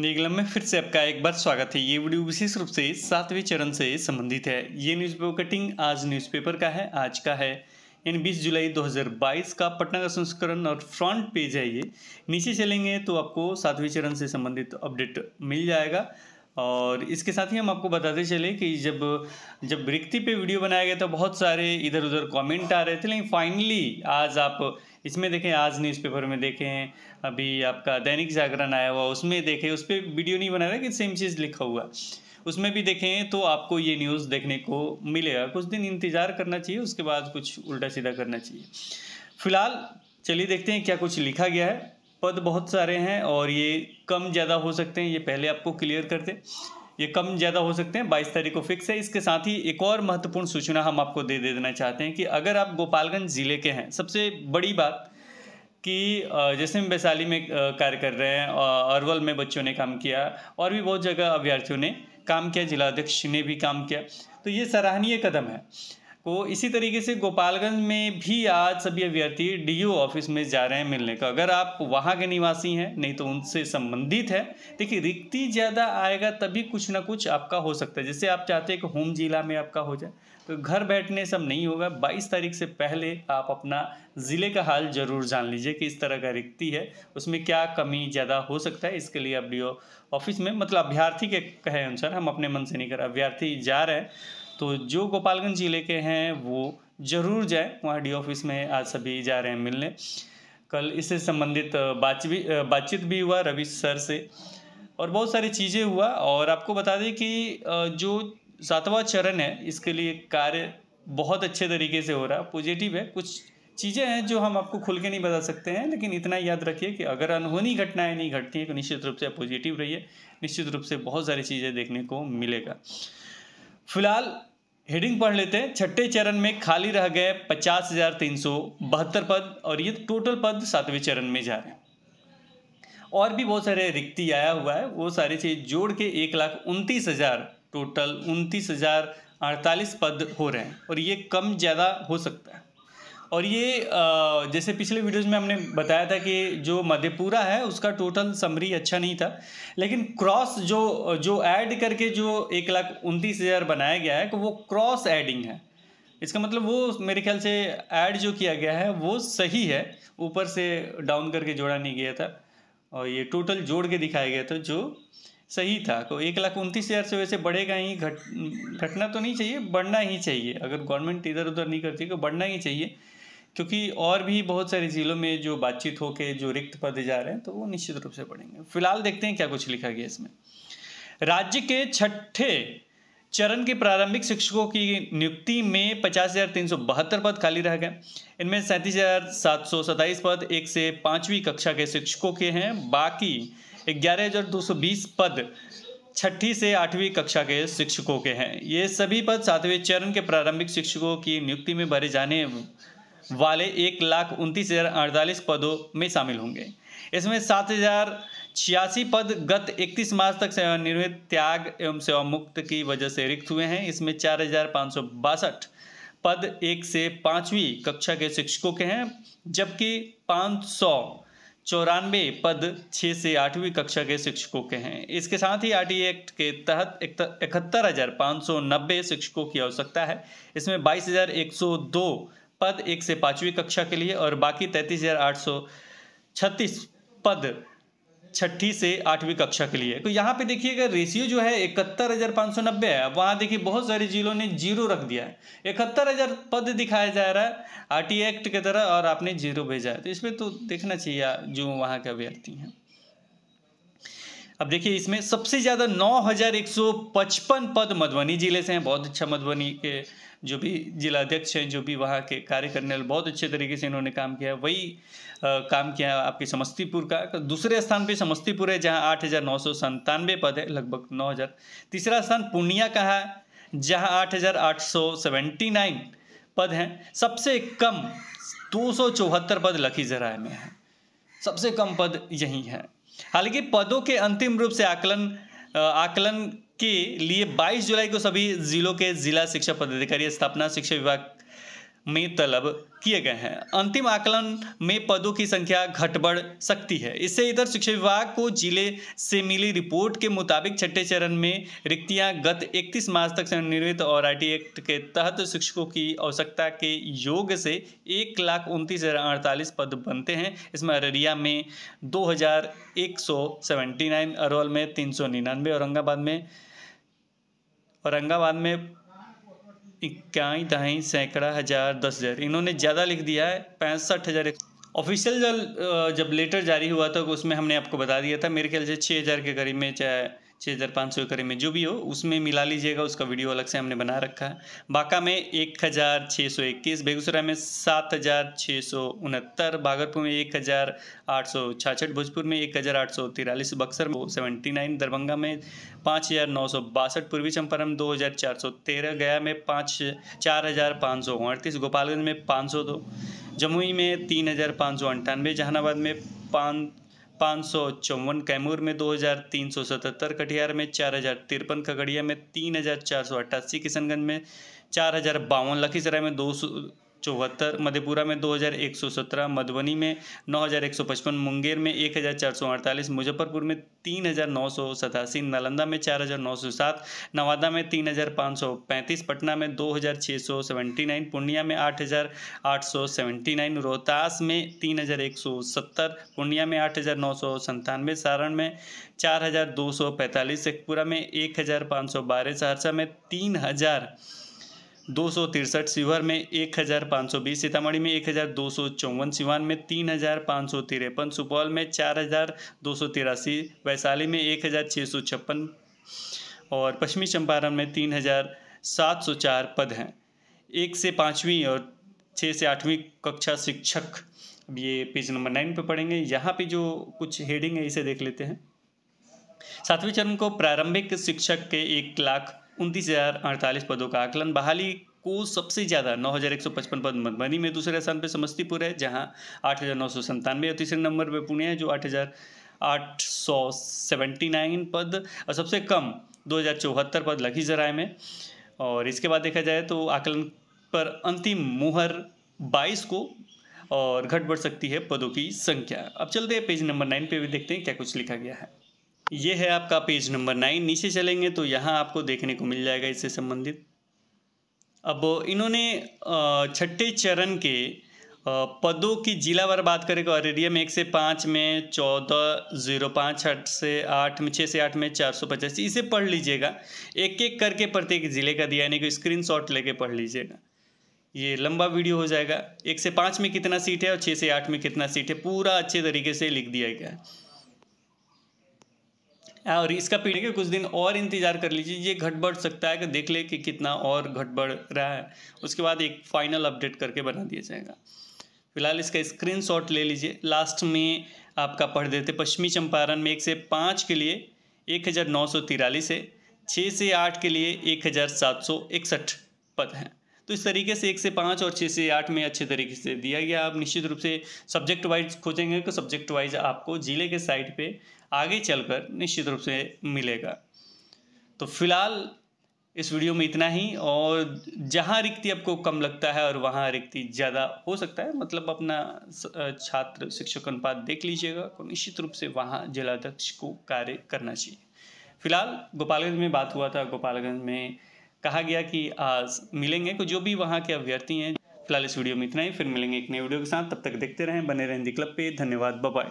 निगलम में फिर से आपका एक बार स्वागत है ये वीडियो विशेष रूप से सातवें चरण से संबंधित है ये न्यूज़पेपर कटिंग आज न्यूज़पेपर का है आज का है यानी 20 जुलाई 2022 का पटना का संस्करण और फ्रंट पेज है ये नीचे चलेंगे तो आपको सातवें चरण से संबंधित अपडेट मिल जाएगा और इसके साथ ही हम आपको बताते चले कि जब जब रिक्ति पे वीडियो बनाया गया तो बहुत सारे इधर उधर कमेंट आ रहे थे लेकिन फाइनली आज आप इसमें देखें आज न्यूज़पेपर में देखें अभी आपका दैनिक जागरण आया हुआ उसमें देखें उस पर वीडियो नहीं बनाया कि सेम चीज़ लिखा हुआ उसमें भी देखें तो आपको ये न्यूज़ देखने को मिलेगा कुछ दिन इंतज़ार करना चाहिए उसके बाद कुछ उल्टा सीधा करना चाहिए फिलहाल चलिए देखते हैं क्या कुछ लिखा गया है पद बहुत सारे हैं और ये कम ज़्यादा हो सकते हैं ये पहले आपको क्लियर कर दें ये कम ज़्यादा हो सकते हैं बाईस तारीख को फिक्स है इसके साथ ही एक और महत्वपूर्ण सूचना हम आपको दे दे देना चाहते हैं कि अगर आप गोपालगंज ज़िले के हैं सबसे बड़ी बात कि जैसे हम वैशाली में कार्य कर रहे हैं अरवल में बच्चों ने काम किया और भी बहुत जगह अभ्यर्थियों ने काम किया जिलाध्यक्ष ने भी काम किया तो ये सराहनीय कदम है को इसी तरीके से गोपालगंज में भी आज सभी अभ्यर्थी डी ऑफिस में जा रहे हैं मिलने का अगर आप वहाँ के निवासी हैं नहीं तो उनसे संबंधित है देखिए रिक्ति ज़्यादा आएगा तभी कुछ ना कुछ आपका हो सकता है जैसे आप चाहते हैं कि होम जिला में आपका हो जाए तो घर बैठने सब नहीं होगा बाईस तारीख से पहले आप अपना ज़िले का हाल जरूर जान लीजिए कि इस तरह का रिक्ति है उसमें क्या कमी ज़्यादा हो सकता है इसके लिए आप डी ऑफिस में मतलब अभ्यर्थी के कहे अनुसार हम अपने मन से नहीं कर अभ्यर्थी जा रहे हैं तो जो गोपालगंज ज़िले के हैं वो ज़रूर जाए वहाँ डी ऑफिस में आज सभी जा रहे हैं मिलने कल इससे संबंधित बात भी बातचीत भी हुआ रवि सर से और बहुत सारी चीज़ें हुआ और आपको बता दें कि जो सातवां चरण है इसके लिए कार्य बहुत अच्छे तरीके से हो रहा है पॉजिटिव है कुछ चीज़ें हैं जो हम आपको खुल के नहीं बता सकते हैं लेकिन इतना याद रखिए कि अगर अनहोनी घटनाएं नहीं घटती हैं तो निश्चित रूप से आप पॉजिटिव रहिए निश्चित रूप से बहुत सारी चीज़ें देखने को मिलेगा फिलहाल हेडिंग पढ़ लेते हैं छठे चरण में खाली रह गए पचास हजार तीन सौ बहत्तर पद और ये टोटल पद सातवें चरण में जा रहे हैं और भी बहुत सारे रिक्ति आया हुआ है वो सारी चीज़ जोड़ के एक लाख उनतीस हज़ार टोटल उनतीस हज़ार अड़तालीस पद हो रहे हैं और ये कम ज़्यादा हो सकता है और ये जैसे पिछले वीडियोज़ में हमने बताया था कि जो मधेपुरा है उसका टोटल समरी अच्छा नहीं था लेकिन क्रॉस जो जो ऐड करके जो एक लाख उनतीस हज़ार बनाया गया है तो वो क्रॉस एडिंग है इसका मतलब वो मेरे ख्याल से ऐड जो किया गया है वो सही है ऊपर से डाउन करके जोड़ा नहीं गया था और ये टोटल जोड़ के दिखाया गया था जो सही था तो एक लाख उनतीस हज़ार से वैसे बढ़ेगा ही घट घटना तो नहीं चाहिए बढ़ना ही चाहिए अगर गवर्नमेंट इधर उधर नहीं करती तो बढ़ना ही चाहिए क्योंकि और भी बहुत सारी जिलों में जो बातचीत होके जो रिक्त पद जा रहे हैं तो वो निश्चित रूप से पढ़ेंगे फिलहाल देखते हैं क्या कुछ लिखा गया इसमें राज्य के छठे चरण के प्रारंभिक शिक्षकों की नियुक्ति में पचास पद खाली रह गए इनमें सैंतीस पद एक से पांचवी कक्षा के शिक्षकों के हैं बाकी ग्यारह पद छठी से आठवीं कक्षा के शिक्षकों के हैं ये सभी पद सातवें चरण के प्रारंभिक शिक्षकों की नियुक्ति में भरे जाने वाले एक लाख उनतीस हज़ार अड़तालीस पदों में शामिल होंगे इसमें सात हज़ार छियासी पद गत 31 मार्च तक सेवानिवृत्त त्याग एवं सेवा मुक्त की वजह से रिक्त हुए हैं इसमें चार हज़ार पाँच सौ बासठ पद एक से पाँचवीं कक्षा के शिक्षकों के हैं जबकि पाँच सौ चौरानवे पद छः से आठवीं कक्षा के शिक्षकों के हैं इसके साथ ही आर एक्ट के तहत इकहत्तर हज़ार पाँच सौ नब्बे शिक्षकों की आवश्यकता है इसमें बाईस हज़ार एक सौ दो पद एक से पाँचवीं कक्षा के लिए और बाकी तैंतीस हज़ार आठ सौ छत्तीस पद छठी से आठवीं कक्षा के लिए तो यहाँ पे देखिएगा रेशियो जो है इकहत्तर हज़ार पाँच सौ नब्बे है वहाँ देखिए बहुत सारे जिलों ने जीरो रख दिया है इकहत्तर हज़ार पद दिखाया जा रहा है आर टी एक्ट के तरह और आपने जीरो भेजा है तो इसमें तो देखना चाहिए जो वहाँ के अभ्यर्थी हैं अब देखिए इसमें सबसे ज़्यादा 9,155 पद मधुबनी ज़िले से हैं बहुत अच्छा मधुबनी के जो भी जिलाध्यक्ष हैं जो भी वहाँ के कार्य करने वाले बहुत अच्छे तरीके से इन्होंने काम किया वही आ, काम किया है आपके समस्तीपुर का दूसरे स्थान पे समस्तीपुर है जहाँ आठ पद है लगभग हजार तीसरा स्थान पूर्णिया का है जहाँ आठ पद हैं सबसे कम दो पद लखीसराय में हैं सबसे कम पद यही हैं हालांकि पदों के अंतिम रूप से आकलन आकलन के लिए 22 जुलाई को सभी जिलों के जिला शिक्षा पदाधिकारी स्थापना शिक्षा विभाग में तलब किए गए हैं अंतिम आकलन में पदों की संख्या घट बढ़ सकती है इससे इधर शिक्षा विभाग को जिले से मिली रिपोर्ट के मुताबिक छठे चरण में रिक्तियां गत 31 मार्च तक संनिर्मित और आई एक्ट के तहत शिक्षकों की आवश्यकता के योग से एक लाख उनतीस हज़ार अड़तालीस पद बनते हैं इसमें अररिया में दो हज़ार एक सौ सेवेंटी नाइन अरवल में तीन सौ निन्यानवे औरंगाबाद में औरंगाबाद में इक्याई दहाई सैकड़ा हज़ार दस हज़ार इन्होंने ज़्यादा लिख दिया है पैंसठ हज़ार ऑफिशियल जब जब लेटर जारी हुआ था उसमें हमने आपको बता दिया था मेरे ख्याल से छः हज़ार के करीब में चाहे छः हज़ार पाँच सौ करीब में जो भी हो उसमें मिला लीजिएगा उसका वीडियो अलग से हमने बना रखा है बांका में एक हज़ार छः सौ इक्कीस बेगूसराय में सात हज़ार छः सौ उनहत्तर भागलपुर में एक हज़ार आठ सौ छाछठ भोजपुर में एक हज़ार आठ सौ तिरालीस बक्सर में सेवेंटी नाइन दरभंगा में पाँच हज़ार नौ सौ बासठ पूर्वी चंपारण में दो हज़ार चार सौ तेरह गया में पाँच चार हज़ार पाँच सौ अड़तीस गोपालगंज में पाँच सौ दो जमुई में तीन हज़ार पाँच सौ अंठानवे जहानाबाद में पाँच पाँच कैमूर में 2377 कटिहार में चार खगड़िया में तीन किशनगंज में चार लखीसराय में दो चौहत्तर मधेपुरा में 2117 मधुबनी में 9155 मुंगेर में 1448 मुजफ्फरपुर में तीन नालंदा में 4907 नवादा में 3535 पटना में 2679 पूर्णिया में 8879 रोहतास में 3170 पूर्णिया में आठ सारण में 4245 शेखपुरा में बारह सहरसा में हज़ार दो सौ तिरसठ शिवहर में एक हज़ार पाँच सौ बीस सीतामढ़ी में एक हज़ार दो सौ चौवन सिवान में तीन हज़ार पाँच सौ तिरपन सुपौल में चार हज़ार दो सौ तिरासी वैशाली में एक हज़ार छः सौ छप्पन और पश्चिमी चंपारण में तीन हज़ार सात सौ चार पद हैं एक से पाँचवीं और छः से आठवीं कक्षा शिक्षक ये पेज नंबर नाइन पे पढ़ेंगे यहाँ पे जो कुछ हेडिंग है इसे देख लेते हैं सातवें चरण को प्रारंभिक शिक्षक के एक लाख उनतीस हज़ार अड़तालीस पदों का आकलन बहाली को सबसे ज़्यादा नौ हज़ार एक सौ पचपन पद मधुबनी में दूसरे स्थान पर समस्तीपुर है जहां आठ हज़ार नौ सौ संतानवे और तीसरे नंबर पर पुणे है जो आठ हज़ार आठ सौ सेवेंटी नाइन पद और सबसे कम दो हज़ार चौहत्तर पद लखीसराय में और इसके बाद देखा जाए तो आकलन पर अंतिम मुहर बाईस को और घट बढ़ सकती है पदों की संख्या अब चलते हैं पेज नंबर नाइन पे भी देखते हैं क्या कुछ लिखा गया है ये है आपका पेज नंबर नाइन नीचे चलेंगे तो यहाँ आपको देखने को मिल जाएगा इससे संबंधित अब इन्होंने छठे चरण के पदों की जिलावार बात करें तो अरेरिया में एक से पाँच में चौदह जीरो पाँच आठ से आठ में छः से आठ में चार सौ पचास इसे पढ़ लीजिएगा एक एक करके प्रत्येक ज़िले का दिया यानी कि स्क्रीन शॉट लेके पढ़ लीजिएगा ये लंबा वीडियो हो जाएगा एक से पाँच में कितना सीट है और छः से आठ में कितना सीट है पूरा अच्छे तरीके से लिख दिया गया है और इसका पीने के कुछ दिन और इंतज़ार कर लीजिए ये घट बढ़ सकता है कि देख ले कि कितना और घट बढ़ रहा है उसके बाद एक फाइनल अपडेट करके बना दिया जाएगा फिलहाल इसका स्क्रीनशॉट ले लीजिए लास्ट में आपका पढ़ देते पश्चिमी चंपारण में एक से पाँच के लिए एक हज़ार नौ सौ तिरालीस है छः से आठ के लिए एक हज़ार सात सौ इकसठ पद हैं तो इस तरीके से एक से पाँच और छः से आठ में अच्छे तरीके से दिया गया आप निश्चित रूप से सब्जेक्ट वाइज खोजेंगे तो सब्जेक्ट वाइज आपको ज़िले के साइड पर आगे चलकर निश्चित रूप से मिलेगा तो फिलहाल इस वीडियो में इतना ही और जहाँ रिक्ति आपको कम लगता है और वहाँ रिक्ति ज़्यादा हो सकता है मतलब अपना छात्र शिक्षक अनुपात देख लीजिएगा तो निश्चित रूप से वहाँ जिलाध्यक्ष को कार्य करना चाहिए फिलहाल गोपालगंज में बात हुआ था गोपालगंज में कहा गया कि आज मिलेंगे को जो भी वहाँ के अभ्यर्थी हैं फिलहाल इस वीडियो में इतना ही फिर मिलेंगे एक नए वीडियो के साथ तब तक देखते रहें बने रहें दी क्लब पे धन्यवाद बाय